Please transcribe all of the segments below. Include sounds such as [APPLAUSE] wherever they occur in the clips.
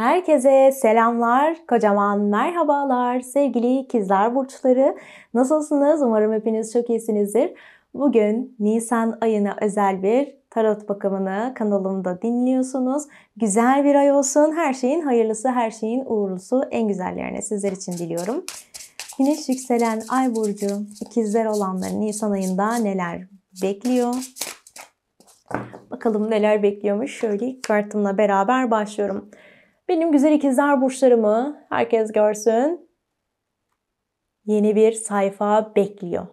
Herkese selamlar, kocaman merhabalar sevgili ikizler burçları. Nasılsınız? Umarım hepiniz çok iyisinizdir. Bugün Nisan ayına özel bir tarot bakımını kanalımda dinliyorsunuz. Güzel bir ay olsun. Her şeyin hayırlısı, her şeyin uğurlusu en güzellerine sizler için diliyorum. Güneş yükselen ay burcu ikizler olanların Nisan ayında neler bekliyor? Bakalım neler bekliyormuş. Şöyle kartımla beraber başlıyorum. Benim güzel ikizler burçlarımı herkes görsün. Yeni bir sayfa bekliyor.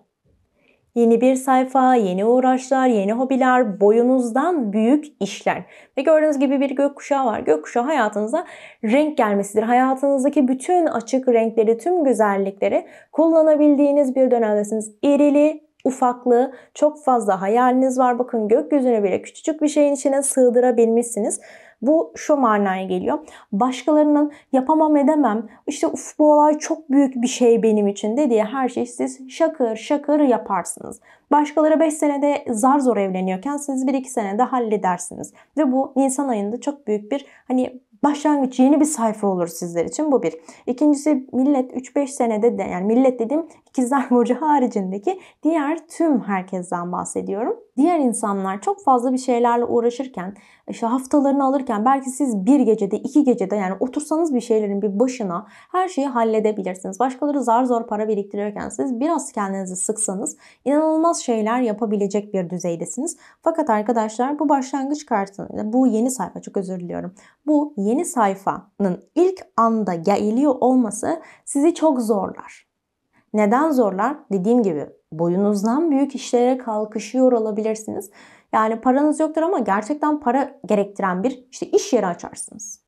Yeni bir sayfa, yeni uğraşlar, yeni hobiler, boyunuzdan büyük işler. Ve gördüğünüz gibi bir gökkuşağı var. Gökkuşağı hayatınıza renk gelmesidir. Hayatınızdaki bütün açık renkleri, tüm güzellikleri kullanabildiğiniz bir dönemdesiniz. İrili, ufaklığı çok fazla hayaliniz var. Bakın gökyüzüne bile küçücük bir şeyin içine sığdırabilmişsiniz. Bu şu manaya geliyor. Başkalarının yapamam edemem, işte uf bu olay çok büyük bir şey benim için dediği her şeyi siz şakır şakır yaparsınız. Başkaları 5 senede zar zor evleniyorken siz 1-2 senede halledersiniz. Ve bu Nisan ayında çok büyük bir hani başlangıç yeni bir sayfa olur sizler için bu bir. İkincisi millet 3-5 senede de yani millet dediğim İkizler Burcu haricindeki diğer tüm herkesten bahsediyorum. Diğer insanlar çok fazla bir şeylerle uğraşırken, işte haftalarını alırken belki siz bir gecede, iki gecede yani otursanız bir şeylerin bir başına her şeyi halledebilirsiniz. Başkaları zar zor para biriktirirken siz biraz kendinizi sıksanız inanılmaz şeyler yapabilecek bir düzeydesiniz. Fakat arkadaşlar bu başlangıç kartını, bu yeni sayfa çok özür diliyorum. Bu yeni sayfanın ilk anda geliyor olması sizi çok zorlar. Neden zorlar? Dediğim gibi boyunuzdan büyük işlere kalkışıyor olabilirsiniz. Yani paranız yoktur ama gerçekten para gerektiren bir işte iş yeri açarsınız.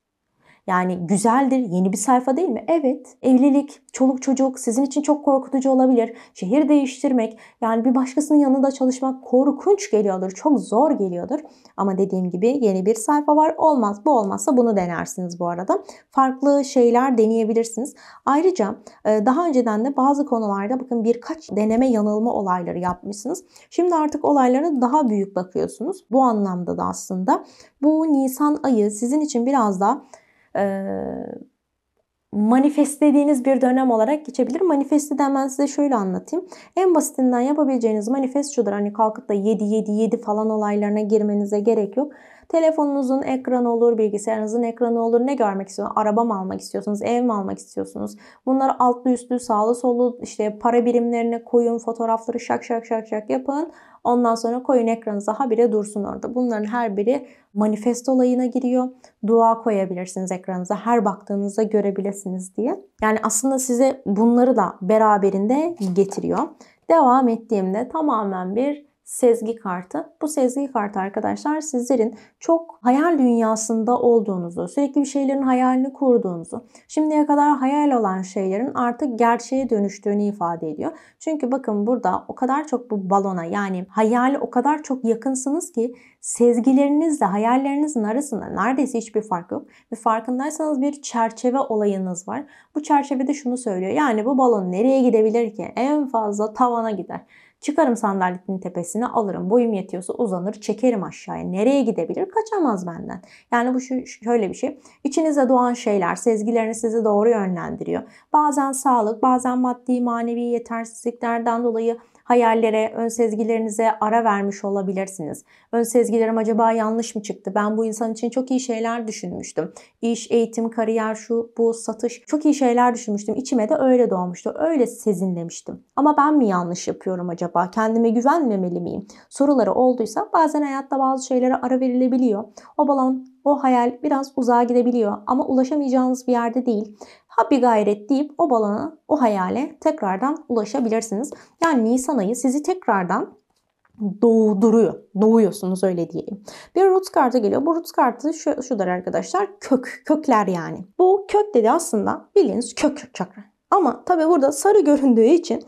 Yani güzeldir, yeni bir sayfa değil mi? Evet. Evlilik, çoluk çocuk sizin için çok korkutucu olabilir. Şehir değiştirmek, yani bir başkasının yanında çalışmak korkunç geliyordur, çok zor geliyordur. Ama dediğim gibi yeni bir sayfa var. Olmaz, bu olmazsa bunu denersiniz bu arada. Farklı şeyler deneyebilirsiniz. Ayrıca e, daha önceden de bazı konularda bakın birkaç deneme yanılma olayları yapmışsınız. Şimdi artık olaylara daha büyük bakıyorsunuz. Bu anlamda da aslında bu Nisan ayı sizin için biraz daha manifestlediğiniz bir dönem olarak geçebilir. Manifestiden ben size şöyle anlatayım. En basitinden yapabileceğiniz manifest şudur. Hani kalkıp da 7 7 7 falan olaylarına girmenize gerek yok. Telefonunuzun ekranı olur, bilgisayarınızın ekranı olur. Ne görmek istiyorsunuz? Araba mı almak istiyorsunuz? Ev mi almak istiyorsunuz? Bunları altlı üstlü sağlı sollu işte para birimlerine koyun. Fotoğrafları şak şak şak şak yapın. Ondan sonra koyun ekranınıza habire dursun orada. Bunların her biri manifesto olayına giriyor. Dua koyabilirsiniz ekranınıza. Her baktığınızda görebilirsiniz diye. Yani aslında size bunları da beraberinde getiriyor. Devam ettiğimde tamamen bir sezgi kartı. Bu sezgi kartı arkadaşlar sizlerin çok hayal dünyasında olduğunuzu, sürekli bir şeylerin hayalini kurduğunuzu, şimdiye kadar hayal olan şeylerin artık gerçeğe dönüştüğünü ifade ediyor. Çünkü bakın burada o kadar çok bu balona yani hayali o kadar çok yakınsınız ki sezgilerinizle hayallerinizin arasında neredeyse hiçbir fark yok. Ve farkındaysanız bir çerçeve olayınız var. Bu çerçevede şunu söylüyor. Yani bu balon nereye gidebilir ki? En fazla tavana gider. Çıkarım sandalyenin tepesine alırım. Boyum yetiyorsa uzanır çekerim aşağıya. Nereye gidebilir? Kaçamaz benden. Yani bu şu, şöyle bir şey. İçinize doğan şeyler sezgilerini sizi doğru yönlendiriyor. Bazen sağlık, bazen maddi manevi yetersizliklerden dolayı hayallere, ön sezgilerinize ara vermiş olabilirsiniz. Ön sezgilerim acaba yanlış mı çıktı? Ben bu insan için çok iyi şeyler düşünmüştüm. İş, eğitim, kariyer, şu, bu, satış. Çok iyi şeyler düşünmüştüm. İçime de öyle doğmuştu. Öyle sezinlemiştim. Ama ben mi yanlış yapıyorum acaba? Kendime güvenmemeli miyim? Soruları olduysa bazen hayatta bazı şeylere ara verilebiliyor. O balon o hayal biraz uzağa gidebiliyor ama ulaşamayacağınız bir yerde değil bir gayret deyip o balana, o hayale tekrardan ulaşabilirsiniz. Yani Nisan ayı sizi tekrardan doğduruyor. Doğuyorsunuz öyle diyeyim. Bir root kartı geliyor. Bu root kartı şu, şudur arkadaşlar. Kök. Kökler yani. Bu kök dedi aslında bildiğiniz kök çakra. Ama tabi burada sarı göründüğü için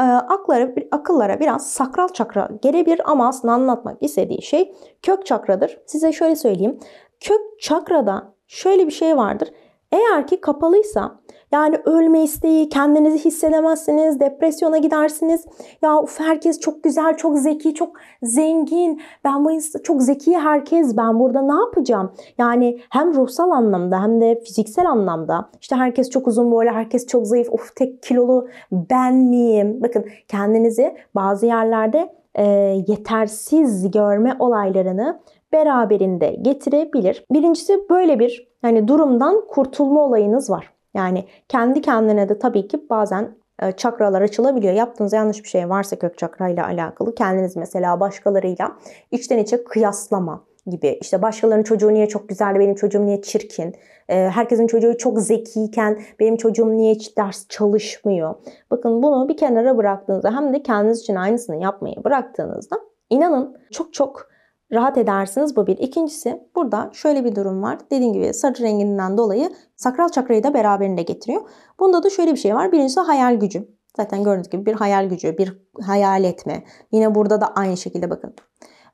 e, aklara, akıllara biraz sakral çakra gelebilir ama aslında anlatmak istediği şey kök çakradır. Size şöyle söyleyeyim. Kök çakrada şöyle bir şey vardır. Eğer ki kapalıysa yani ölme isteği, kendinizi hissedemezsiniz, depresyona gidersiniz. Ya uf herkes çok güzel, çok zeki, çok zengin. Ben bu çok zeki herkes. Ben burada ne yapacağım? Yani hem ruhsal anlamda hem de fiziksel anlamda. İşte herkes çok uzun boylu, herkes çok zayıf. Of tek kilolu ben miyim? Bakın kendinizi bazı yerlerde e, yetersiz görme olaylarını beraberinde getirebilir. Birincisi böyle bir hani durumdan kurtulma olayınız var. Yani kendi kendine de tabii ki bazen e, çakralar açılabiliyor. Yaptığınız yanlış bir şey varsa kök çakra alakalı kendiniz mesela başkalarıyla içten içe kıyaslama gibi işte başkalarının çocuğu niye çok güzel benim çocuğum niye çirkin e, herkesin çocuğu çok zekiyken benim çocuğum niye hiç ders çalışmıyor bakın bunu bir kenara bıraktığınızda hem de kendiniz için aynısını yapmayı bıraktığınızda inanın çok çok rahat edersiniz. Bu bir. İkincisi burada şöyle bir durum var. Dediğim gibi sarı renginden dolayı sakral çakrayı da beraberinde getiriyor. Bunda da şöyle bir şey var. Birincisi hayal gücü. Zaten gördüğünüz gibi bir hayal gücü, bir hayal etme. Yine burada da aynı şekilde bakın.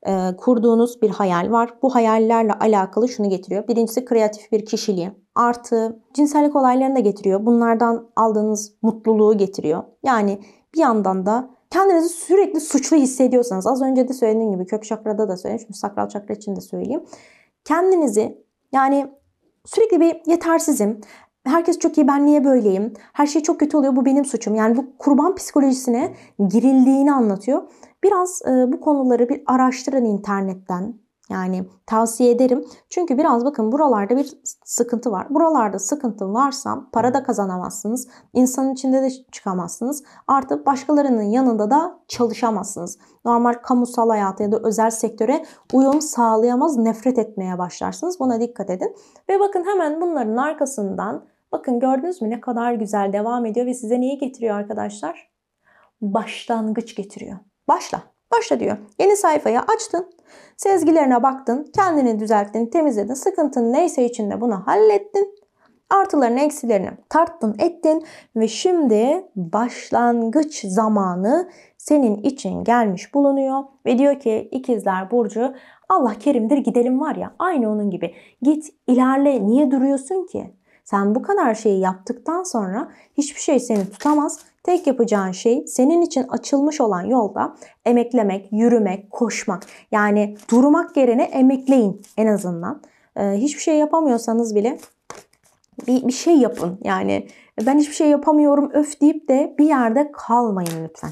E, kurduğunuz bir hayal var. Bu hayallerle alakalı şunu getiriyor. Birincisi kreatif bir kişiliği. Artı cinsellik olaylarını da getiriyor. Bunlardan aldığınız mutluluğu getiriyor. Yani bir yandan da Kendinizi sürekli suçlu hissediyorsanız az önce de söylediğim gibi kök çakrada da söyleyeyim. sakral çakra için de söyleyeyim. Kendinizi yani sürekli bir yetersizim. Herkes çok iyi ben niye böyleyim? Her şey çok kötü oluyor bu benim suçum. Yani bu kurban psikolojisine girildiğini anlatıyor. Biraz e, bu konuları bir araştırın internetten. Yani tavsiye ederim. Çünkü biraz bakın buralarda bir sıkıntı var. Buralarda sıkıntı varsa para da kazanamazsınız. İnsanın içinde de çıkamazsınız. Artık başkalarının yanında da çalışamazsınız. Normal kamusal hayata ya da özel sektöre uyum sağlayamaz, nefret etmeye başlarsınız. Buna dikkat edin. Ve bakın hemen bunların arkasından bakın gördünüz mü ne kadar güzel devam ediyor ve size neyi getiriyor arkadaşlar? Başlangıç getiriyor. Başla. Başla diyor. Yeni sayfayı açtın. Sezgilerine baktın. Kendini düzelttin, temizledin. Sıkıntın neyse içinde bunu hallettin. Artılarını eksilerini tarttın ettin ve şimdi başlangıç zamanı senin için gelmiş bulunuyor. Ve diyor ki ikizler Burcu Allah kerimdir gidelim var ya aynı onun gibi. Git ilerle niye duruyorsun ki? Sen bu kadar şeyi yaptıktan sonra hiçbir şey seni tutamaz. Tek yapacağın şey senin için açılmış olan yolda emeklemek, yürümek, koşmak. Yani durmak yerine emekleyin en azından. Ee, hiçbir şey yapamıyorsanız bile bir, bir şey yapın. Yani ben hiçbir şey yapamıyorum öf deyip de bir yerde kalmayın lütfen.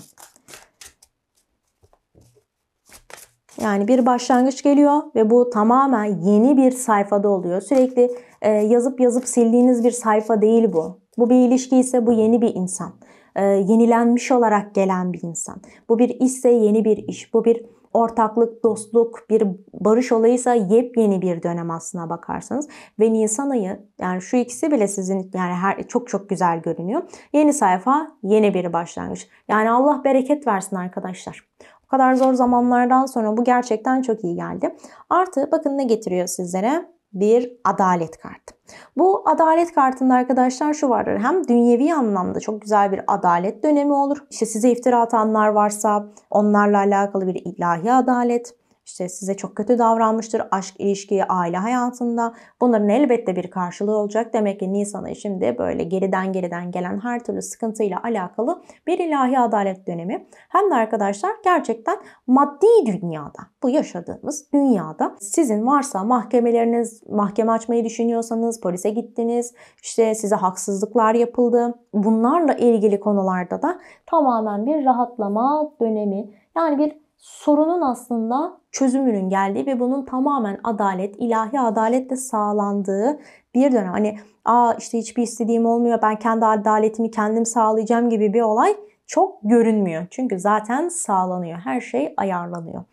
Yani bir başlangıç geliyor ve bu tamamen yeni bir sayfada oluyor. Sürekli e, yazıp yazıp sildiğiniz bir sayfa değil bu. Bu bir ilişki ise bu yeni bir insan. E, yenilenmiş olarak gelen bir insan. Bu bir işse yeni bir iş, bu bir ortaklık, dostluk, bir barış olayıysa yepyeni bir dönem aslına bakarsanız. Ve Nisan ayı yani şu ikisi bile sizin yani her, çok çok güzel görünüyor. Yeni sayfa, yeni bir başlangıç. Yani Allah bereket versin arkadaşlar. O kadar zor zamanlardan sonra bu gerçekten çok iyi geldi. Artı bakın ne getiriyor sizlere? bir adalet kartı. Bu adalet kartında arkadaşlar şu vardır. Hem dünyevi anlamda çok güzel bir adalet dönemi olur. İşte size iftira atanlar varsa onlarla alakalı bir ilahi adalet işte size çok kötü davranmıştır aşk, ilişki, aile hayatında. Bunların elbette bir karşılığı olacak. Demek ki Nisan ayı şimdi böyle geriden geriden gelen her türlü sıkıntıyla alakalı bir ilahi adalet dönemi. Hem de arkadaşlar gerçekten maddi dünyada, bu yaşadığımız dünyada sizin varsa mahkemeleriniz, mahkeme açmayı düşünüyorsanız, polise gittiniz, işte size haksızlıklar yapıldı. Bunlarla ilgili konularda da tamamen bir rahatlama dönemi. Yani bir sorunun aslında çözümünün geldiği ve bunun tamamen adalet, ilahi adaletle sağlandığı bir dönem. Hani aa işte hiçbir istediğim olmuyor ben kendi adaletimi kendim sağlayacağım gibi bir olay çok görünmüyor. Çünkü zaten sağlanıyor. Her şey ayarlanıyor.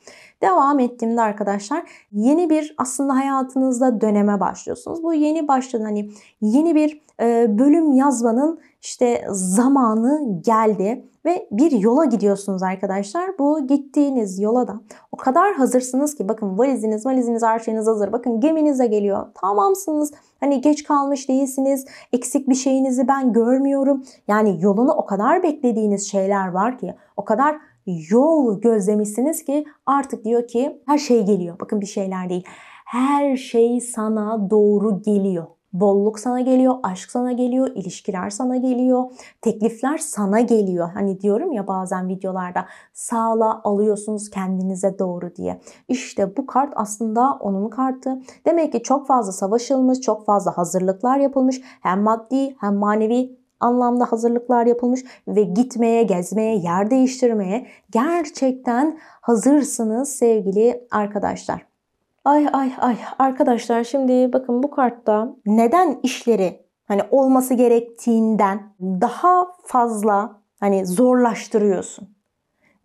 Devam ettiğimde arkadaşlar yeni bir aslında hayatınızda döneme başlıyorsunuz. Bu yeni başlayan hani yeni bir bölüm yazmanın işte zamanı geldi ve bir yola gidiyorsunuz arkadaşlar. Bu gittiğiniz yola da o kadar hazırsınız ki bakın valiziniz, valiziniz, her şeyiniz hazır. Bakın geminize geliyor. Tamamsınız. Hani geç kalmış değilsiniz. Eksik bir şeyinizi ben görmüyorum. Yani yolunu o kadar beklediğiniz şeyler var ki o kadar yol gözlemişsiniz ki artık diyor ki her şey geliyor. Bakın bir şeyler değil. Her şey sana doğru geliyor. Bolluk sana geliyor, aşk sana geliyor, ilişkiler sana geliyor, teklifler sana geliyor. Hani diyorum ya bazen videolarda sağla alıyorsunuz kendinize doğru diye. İşte bu kart aslında onun kartı. Demek ki çok fazla savaşılmış, çok fazla hazırlıklar yapılmış. Hem maddi hem manevi anlamda hazırlıklar yapılmış ve gitmeye, gezmeye, yer değiştirmeye gerçekten hazırsınız sevgili arkadaşlar. Ay ay ay arkadaşlar şimdi bakın bu kartta neden işleri hani olması gerektiğinden daha fazla hani zorlaştırıyorsun.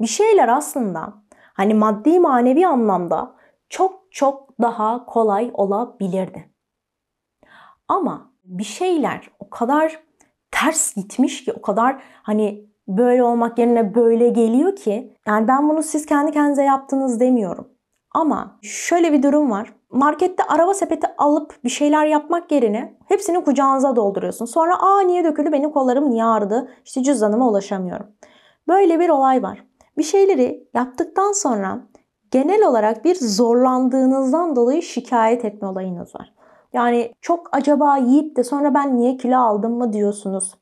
Bir şeyler aslında hani maddi manevi anlamda çok çok daha kolay olabilirdi. Ama bir şeyler o kadar ters gitmiş ki o kadar hani böyle olmak yerine böyle geliyor ki yani ben bunu siz kendi kendinize yaptınız demiyorum. Ama şöyle bir durum var. Markette araba sepeti alıp bir şeyler yapmak yerine hepsini kucağınıza dolduruyorsun. Sonra aa niye döküldü benim kollarım niye ağrıdı işte cüzdanıma ulaşamıyorum. Böyle bir olay var. Bir şeyleri yaptıktan sonra genel olarak bir zorlandığınızdan dolayı şikayet etme olayınız var. Yani çok acaba yiyip de sonra ben niye kilo aldım mı diyorsunuz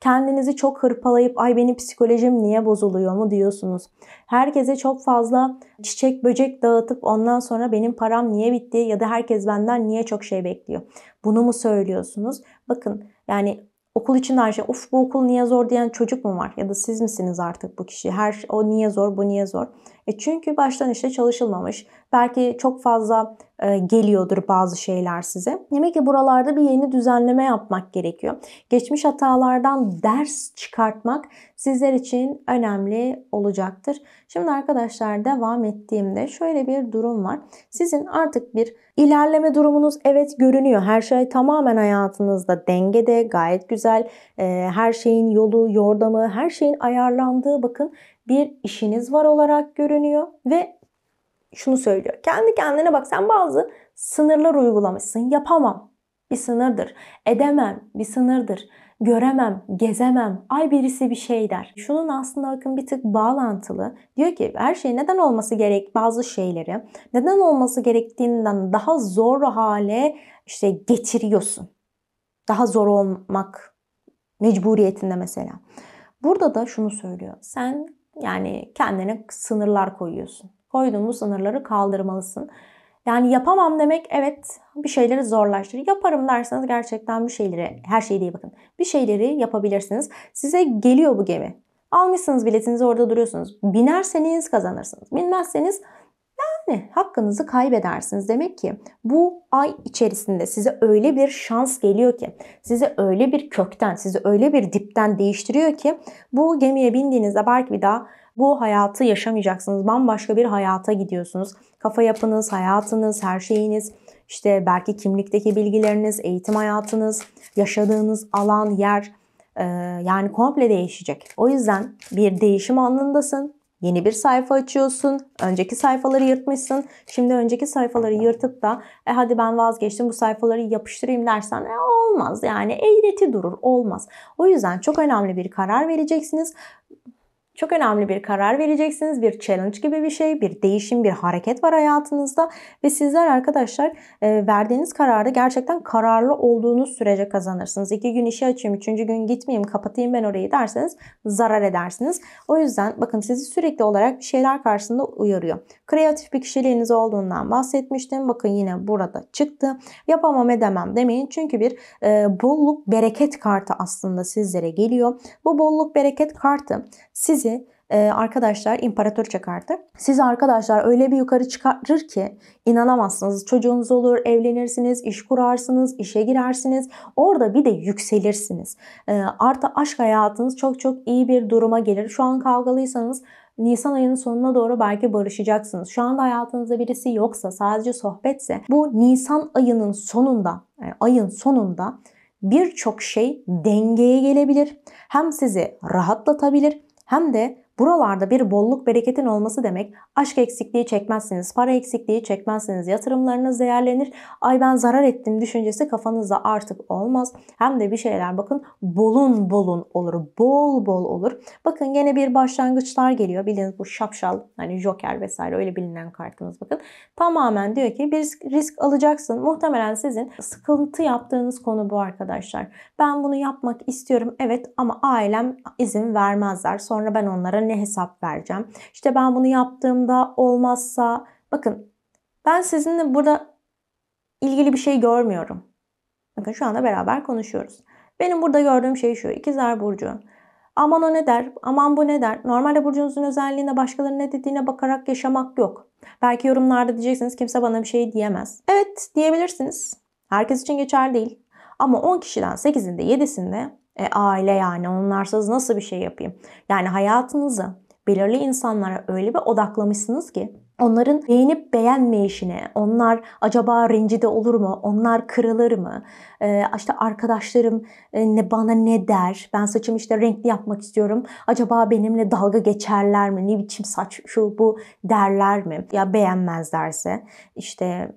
kendinizi çok hırpalayıp ay benim psikolojim niye bozuluyor mu diyorsunuz. Herkese çok fazla çiçek böcek dağıtıp ondan sonra benim param niye bitti ya da herkes benden niye çok şey bekliyor. Bunu mu söylüyorsunuz? Bakın yani okul için her şey of bu okul niye zor diyen çocuk mu var? Ya da siz misiniz artık bu kişi? Her o niye zor bu niye zor? E çünkü baştan işte çalışılmamış. Belki çok fazla e, geliyordur bazı şeyler size. Demek ki buralarda bir yeni düzenleme yapmak gerekiyor. Geçmiş hatalardan ders çıkartmak sizler için önemli olacaktır. Şimdi arkadaşlar devam ettiğimde şöyle bir durum var. Sizin artık bir ilerleme durumunuz evet görünüyor. Her şey tamamen hayatınızda dengede, gayet güzel. E, her şeyin yolu, yordamı, her şeyin ayarlandığı bakın bir işiniz var olarak görünüyor ve şunu söylüyor. Kendi kendine bak sen bazı sınırlar uygulamışsın. Yapamam bir sınırdır. Edemem bir sınırdır. Göremem, gezemem, ay birisi bir şey der. Şunun aslında akım bir tık bağlantılı. Diyor ki her şey neden olması gerek bazı şeyleri neden olması gerektiğinden daha zor hale işte getiriyorsun. Daha zor olmak mecburiyetinde mesela. Burada da şunu söylüyor. Sen yani kendine sınırlar koyuyorsun. Koyduğun bu sınırları kaldırmalısın. Yani yapamam demek evet bir şeyleri zorlaştırır. Yaparım derseniz gerçekten bir şeyleri, her şeyi değil bakın. Bir şeyleri yapabilirsiniz. Size geliyor bu gemi. Almışsınız biletinizi orada duruyorsunuz. Binerseniz kazanırsınız. Binmezseniz yani hakkınızı kaybedersiniz. Demek ki bu ay içerisinde size öyle bir şans geliyor ki, size öyle bir kökten, size öyle bir dipten değiştiriyor ki bu gemiye bindiğinizde belki bir daha bu hayatı yaşamayacaksınız. Bambaşka bir hayata gidiyorsunuz. Kafa yapınız, hayatınız, her şeyiniz, işte belki kimlikteki bilgileriniz, eğitim hayatınız, yaşadığınız alan, yer yani komple değişecek. O yüzden bir değişim anındasın Yeni bir sayfa açıyorsun. Önceki sayfaları yırtmışsın. Şimdi önceki sayfaları yırtıp da e hadi ben vazgeçtim bu sayfaları yapıştırayım dersen e, olmaz. Yani eğreti durur olmaz. O yüzden çok önemli bir karar vereceksiniz. Çok önemli bir karar vereceksiniz. Bir challenge gibi bir şey, bir değişim, bir hareket var hayatınızda. Ve sizler arkadaşlar e, verdiğiniz kararda gerçekten kararlı olduğunuz sürece kazanırsınız. İki gün işi açayım, üçüncü gün gitmeyeyim, kapatayım ben orayı derseniz zarar edersiniz. O yüzden bakın sizi sürekli olarak bir şeyler karşısında uyarıyor. Kreatif bir kişiliğiniz olduğundan bahsetmiştim. Bakın yine burada çıktı. Yapamam edemem demeyin. Çünkü bir e, bolluk bereket kartı aslında sizlere geliyor. Bu bolluk bereket kartı sizi ee, arkadaşlar imparator kartı. Siz arkadaşlar öyle bir yukarı çıkarır ki inanamazsınız. Çocuğunuz olur, evlenirsiniz, iş kurarsınız, işe girersiniz. Orada bir de yükselirsiniz. Ee, artı aşk hayatınız çok çok iyi bir duruma gelir. Şu an kavgalıysanız Nisan ayının sonuna doğru belki barışacaksınız. Şu anda hayatınızda birisi yoksa sadece sohbetse bu Nisan ayının sonunda yani ayın sonunda birçok şey dengeye gelebilir. Hem sizi rahatlatabilir hem de Buralarda bir bolluk bereketin olması demek aşk eksikliği çekmezsiniz, para eksikliği çekmezsiniz, yatırımlarınız değerlenir. Ay ben zarar ettim düşüncesi kafanızda artık olmaz. Hem de bir şeyler bakın bolun bolun olur, bol bol olur. Bakın gene bir başlangıçlar geliyor. Bildiğiniz bu şapşal hani joker vesaire öyle bilinen kartınız bakın. Tamamen diyor ki bir risk, risk alacaksın. Muhtemelen sizin sıkıntı yaptığınız konu bu arkadaşlar. Ben bunu yapmak istiyorum evet ama ailem izin vermezler. Sonra ben onlara ne hesap vereceğim? İşte ben bunu yaptığımda olmazsa bakın ben sizinle burada ilgili bir şey görmüyorum. Bakın şu anda beraber konuşuyoruz. Benim burada gördüğüm şey şu. İkizler Burcu. Aman o ne der, aman bu ne der. Normalde burcunuzun özelliğine başkalarının ne dediğine bakarak yaşamak yok. Belki yorumlarda diyeceksiniz kimse bana bir şey diyemez. Evet diyebilirsiniz. Herkes için geçer değil. Ama 10 kişiden 8'inde 7'sinde e, aile yani onlarsız nasıl bir şey yapayım? Yani hayatınızı belirli insanlara öyle bir odaklamışsınız ki Onların beğenip beğenmeyişine, onlar acaba rencide olur mu, onlar kırılır mı, ee, işte arkadaşlarım e, ne bana ne der, ben saçımı işte renkli yapmak istiyorum, acaba benimle dalga geçerler mi, ne biçim saç şu bu derler mi, ya beğenmezlerse, işte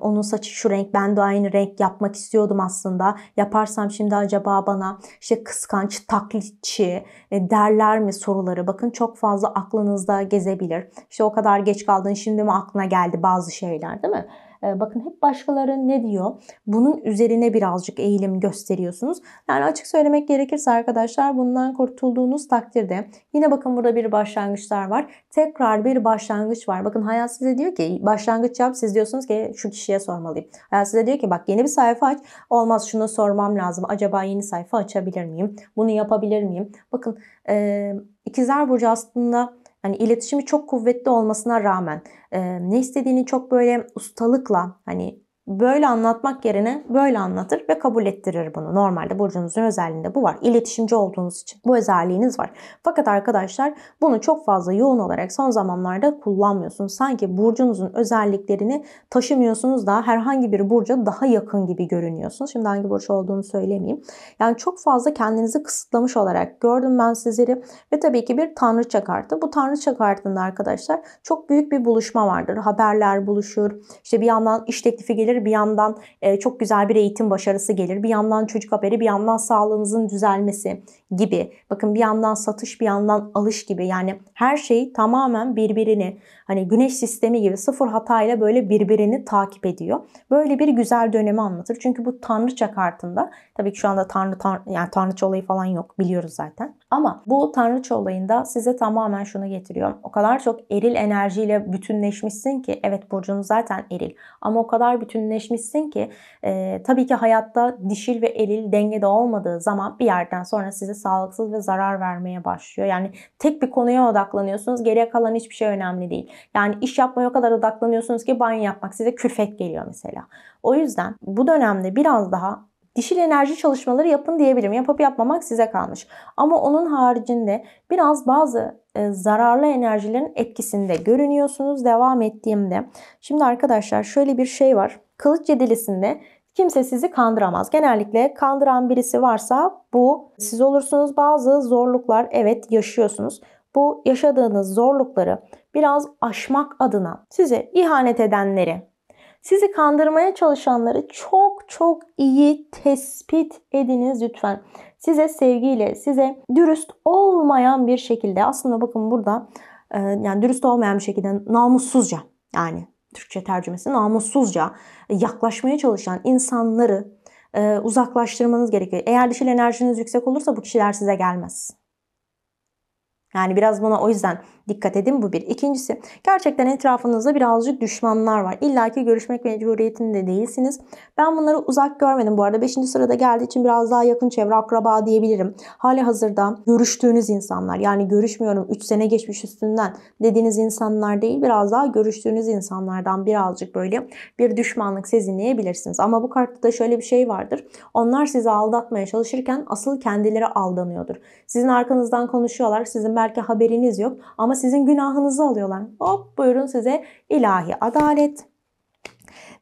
onun saçı şu renk, ben de aynı renk yapmak istiyordum aslında, yaparsam şimdi acaba bana işte kıskanç, taklitçi e, derler mi soruları, bakın çok fazla aklınızda gezebilir, işte o kadar geç kaldım aldın şimdi mi aklına geldi bazı şeyler değil mi? Ee, bakın hep başkaları ne diyor? Bunun üzerine birazcık eğilim gösteriyorsunuz. Yani açık söylemek gerekirse arkadaşlar bundan kurtulduğunuz takdirde yine bakın burada bir başlangıçlar var. Tekrar bir başlangıç var. Bakın hayat size diyor ki başlangıç yap siz diyorsunuz ki şu kişiye sormalıyım. Hayat size diyor ki bak yeni bir sayfa aç. Olmaz şunu sormam lazım. Acaba yeni sayfa açabilir miyim? Bunu yapabilir miyim? Bakın e, ikizler burcu aslında hani iletişimi çok kuvvetli olmasına rağmen e, ne istediğini çok böyle ustalıkla hani böyle anlatmak yerine böyle anlatır ve kabul ettirir bunu. Normalde burcunuzun özelliğinde bu var. İletişimci olduğunuz için bu özelliğiniz var. Fakat arkadaşlar bunu çok fazla yoğun olarak son zamanlarda kullanmıyorsunuz. Sanki burcunuzun özelliklerini taşımıyorsunuz da herhangi bir burca daha yakın gibi görünüyorsunuz. Şimdi hangi burç olduğunu söylemeyeyim. Yani çok fazla kendinizi kısıtlamış olarak gördüm ben sizleri ve tabii ki bir tanrıça kartı. Bu tanrıça kartında arkadaşlar çok büyük bir buluşma vardır. Haberler buluşur. İşte bir yandan iş teklifi gelir gelir, bir yandan e, çok güzel bir eğitim başarısı gelir, bir yandan çocuk haberi, bir yandan sağlığınızın düzelmesi gibi. Bakın bir yandan satış, bir yandan alış gibi. Yani her şey tamamen birbirini hani güneş sistemi gibi sıfır hatayla böyle birbirini takip ediyor. Böyle bir güzel dönemi anlatır. Çünkü bu tanrıça kartında tabii ki şu anda tanrı, tanrı yani tanrıça olayı falan yok biliyoruz zaten. Ama bu Tanrıç olayında size tamamen şunu getiriyor. O kadar çok eril enerjiyle bütünleşmişsin ki evet burcun zaten eril ama o kadar bütünleşmişsin ki e, tabii ki hayatta dişil ve eril dengede olmadığı zaman bir yerden sonra size sağlıksız ve zarar vermeye başlıyor. Yani tek bir konuya odaklanıyorsunuz. Geriye kalan hiçbir şey önemli değil. Yani iş yapmaya o kadar odaklanıyorsunuz ki banyo yapmak size küfet geliyor mesela. O yüzden bu dönemde biraz daha dişil enerji çalışmaları yapın diyebilirim. Yapıp yapmamak size kalmış. Ama onun haricinde biraz bazı e, zararlı enerjilerin etkisinde görünüyorsunuz devam ettiğimde. Şimdi arkadaşlar şöyle bir şey var. Kılıç cedilisinde kimse sizi kandıramaz. Genellikle kandıran birisi varsa bu siz olursunuz. Bazı zorluklar evet yaşıyorsunuz. Bu yaşadığınız zorlukları biraz aşmak adına size ihanet edenleri sizi kandırmaya çalışanları çok çok iyi tespit ediniz lütfen. Size sevgiyle, size dürüst olmayan bir şekilde aslında bakın burada e, yani dürüst olmayan bir şekilde namussuzca yani Türkçe tercümesi namussuzca yaklaşmaya çalışan insanları e, uzaklaştırmanız gerekiyor. Eğer dişil enerjiniz yüksek olursa bu kişiler size gelmez. Yani biraz buna o yüzden dikkat edin bu bir. İkincisi gerçekten etrafınızda birazcık düşmanlar var. İlla ki görüşmek mecburiyetinde değilsiniz. Ben bunları uzak görmedim. Bu arada 5. sırada geldiği için biraz daha yakın çevre akraba diyebilirim. Hali hazırda görüştüğünüz insanlar yani görüşmüyorum 3 sene geçmiş üstünden dediğiniz insanlar değil biraz daha görüştüğünüz insanlardan birazcık böyle bir düşmanlık sezinleyebilirsiniz. Ama bu kartta da şöyle bir şey vardır. Onlar sizi aldatmaya çalışırken asıl kendileri aldanıyordur. Sizin arkanızdan konuşuyorlar. Sizin ben belki haberiniz yok ama sizin günahınızı alıyorlar. Hop buyurun size ilahi adalet.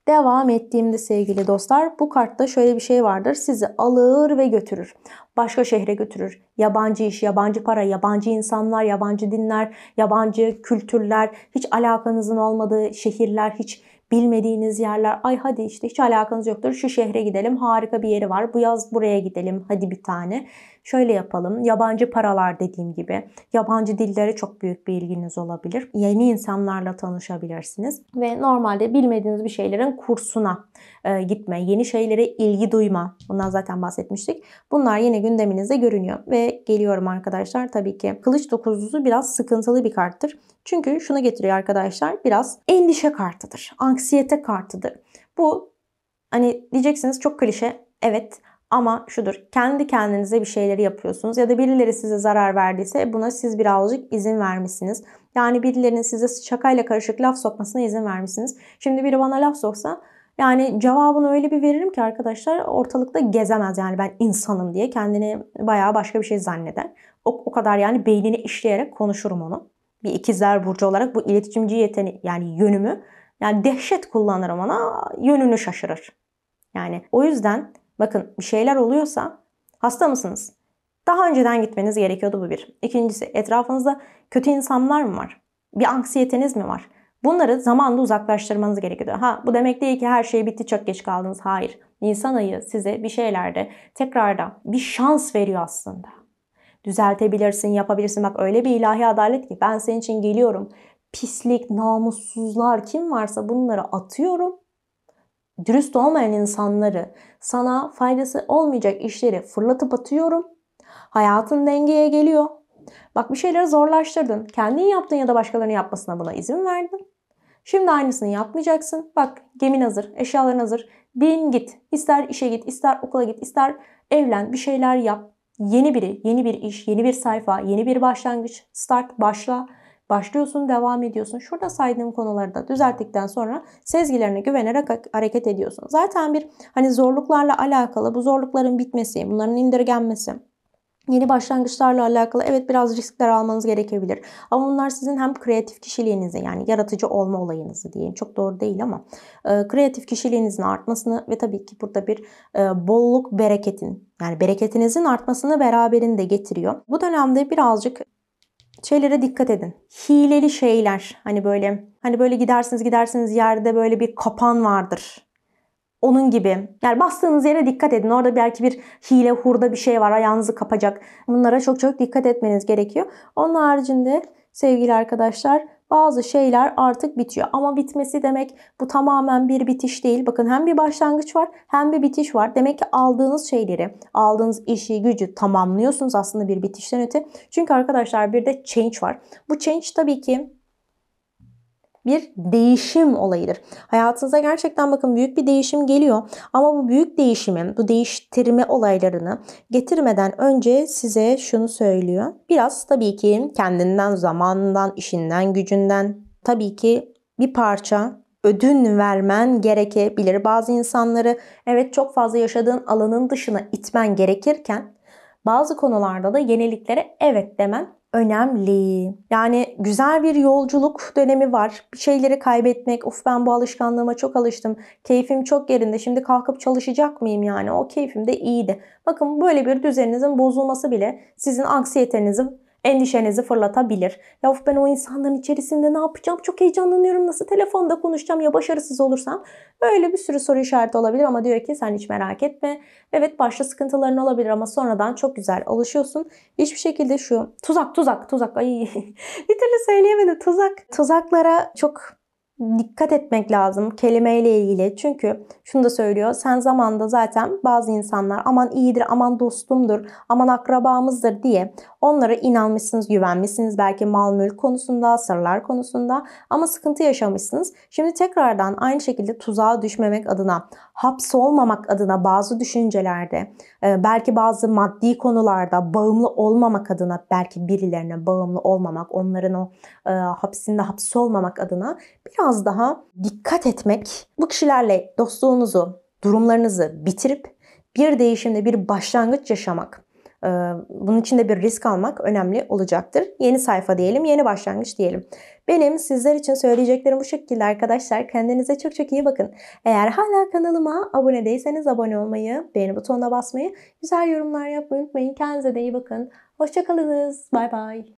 Devam ettiğimde sevgili dostlar bu kartta şöyle bir şey vardır. Sizi alır ve götürür. Başka şehre götürür. Yabancı iş, yabancı para, yabancı insanlar, yabancı dinler, yabancı kültürler, hiç alakanızın olmadığı şehirler, hiç bilmediğiniz yerler. Ay hadi işte hiç alakanız yoktur. Şu şehre gidelim. Harika bir yeri var. Bu yaz buraya gidelim. Hadi bir tane. Şöyle yapalım. Yabancı paralar dediğim gibi. Yabancı dillere çok büyük bir ilginiz olabilir. Yeni insanlarla tanışabilirsiniz. Ve normalde bilmediğiniz bir şeylerin kursuna e, gitme, yeni şeylere ilgi duyma. Bundan zaten bahsetmiştik. Bunlar yine gündeminizde görünüyor. Ve geliyorum arkadaşlar tabii ki. Kılıç dokuzlusu biraz sıkıntılı bir karttır. Çünkü şunu getiriyor arkadaşlar. Biraz endişe kartıdır. Anksiyete kartıdır. Bu hani diyeceksiniz çok klişe. Evet ama şudur kendi kendinize bir şeyleri yapıyorsunuz ya da birileri size zarar verdiyse buna siz birazcık izin vermişsiniz. Yani birilerinin size şakayla karışık laf sokmasına izin vermişsiniz. Şimdi biri bana laf soksa yani cevabını öyle bir veririm ki arkadaşlar ortalıkta gezemez yani ben insanım diye kendini bayağı başka bir şey zanneder. O, o kadar yani beynini işleyerek konuşurum onu. Bir ikizler burcu olarak bu iletişimci yeteni yani yönümü yani dehşet kullanırım ona yönünü şaşırır. Yani o yüzden Bakın bir şeyler oluyorsa hasta mısınız? Daha önceden gitmeniz gerekiyordu bu bir. İkincisi etrafınızda kötü insanlar mı var? Bir anksiyeteniz mi var? Bunları zamanla uzaklaştırmanız gerekiyordu. Ha bu demek değil ki her şey bitti çok geç kaldınız. Hayır. Nisan ayı size bir şeylerde tekrarda bir şans veriyor aslında. Düzeltebilirsin, yapabilirsin. Bak öyle bir ilahi adalet ki ben senin için geliyorum. Pislik, namussuzlar kim varsa bunları atıyorum dürüst olmayan insanları, sana faydası olmayacak işleri fırlatıp atıyorum. Hayatın dengeye geliyor. Bak bir şeyleri zorlaştırdın. Kendin yaptın ya da başkalarının yapmasına buna izin verdin. Şimdi aynısını yapmayacaksın. Bak gemin hazır, eşyaların hazır. Bin git. İster işe git, ister okula git, ister evlen, bir şeyler yap. Yeni biri, yeni bir iş, yeni bir sayfa, yeni bir başlangıç. Start, başla. Başlıyorsun, devam ediyorsun. Şurada saydığım konuları da düzelttikten sonra sezgilerine güvenerek hareket ediyorsun. Zaten bir hani zorluklarla alakalı bu zorlukların bitmesi, bunların indirgenmesi, Yeni başlangıçlarla alakalı evet biraz riskler almanız gerekebilir. Ama bunlar sizin hem kreatif kişiliğinizi yani yaratıcı olma olayınızı diyeyim. Çok doğru değil ama e, kreatif kişiliğinizin artmasını ve tabii ki burada bir e, bolluk bereketin yani bereketinizin artmasını beraberinde getiriyor. Bu dönemde birazcık şeylere dikkat edin. Hileli şeyler hani böyle hani böyle gidersiniz gidersiniz yerde böyle bir kapan vardır. Onun gibi. Yani bastığınız yere dikkat edin. Orada belki bir hile hurda bir şey var. Ayağınızı kapacak. Bunlara çok çok dikkat etmeniz gerekiyor. Onun haricinde sevgili arkadaşlar bazı şeyler artık bitiyor. Ama bitmesi demek bu tamamen bir bitiş değil. Bakın hem bir başlangıç var hem bir bitiş var. Demek ki aldığınız şeyleri, aldığınız işi, gücü tamamlıyorsunuz aslında bir bitişten öte. Çünkü arkadaşlar bir de change var. Bu change tabii ki bir değişim olayıdır. Hayatınıza gerçekten bakın büyük bir değişim geliyor ama bu büyük değişimin, bu değiştirme olaylarını getirmeden önce size şunu söylüyor. Biraz tabii ki kendinden, zamandan, işinden, gücünden tabii ki bir parça ödün vermen gerekebilir. Bazı insanları evet çok fazla yaşadığın alanın dışına itmen gerekirken bazı konularda da yeniliklere evet demen önemli. Yani güzel bir yolculuk dönemi var. Bir şeyleri kaybetmek, Uf, ben bu alışkanlığıma çok alıştım, keyfim çok yerinde, şimdi kalkıp çalışacak mıyım yani? O keyfim de iyiydi. Bakın böyle bir düzeninizin bozulması bile sizin anksiyetenizi endişenizi fırlatabilir. Ya of ben o insanların içerisinde ne yapacağım? Çok heyecanlanıyorum. Nasıl telefonda konuşacağım ya başarısız olursam? Öyle bir sürü soru işareti olabilir ama diyor ki sen hiç merak etme. Evet başta sıkıntıların olabilir ama sonradan çok güzel alışıyorsun. Hiçbir şekilde şu tuzak tuzak tuzak ay [LAUGHS] bir türlü söyleyemedim tuzak. Tuzaklara çok dikkat etmek lazım kelimeyle ilgili. Çünkü şunu da söylüyor. Sen zamanda zaten bazı insanlar aman iyidir, aman dostumdur, aman akrabamızdır diye Onlara inanmışsınız, güvenmişsiniz belki mal mülk konusunda, sırlar konusunda ama sıkıntı yaşamışsınız. Şimdi tekrardan aynı şekilde tuzağa düşmemek adına, hapsolmamak adına bazı düşüncelerde, e, belki bazı maddi konularda bağımlı olmamak adına, belki birilerine bağımlı olmamak, onların o e, hapsinde hapsolmamak adına biraz daha dikkat etmek, bu kişilerle dostluğunuzu, durumlarınızı bitirip bir değişimde bir başlangıç yaşamak ee, bunun için de bir risk almak önemli olacaktır. Yeni sayfa diyelim, yeni başlangıç diyelim. Benim sizler için söyleyeceklerim bu şekilde arkadaşlar. Kendinize çok çok iyi bakın. Eğer hala kanalıma abone değilseniz abone olmayı, beğeni butonuna basmayı, güzel yorumlar yapmayı unutmayın. Kendinize de iyi bakın. Hoşçakalınız. Bay bay.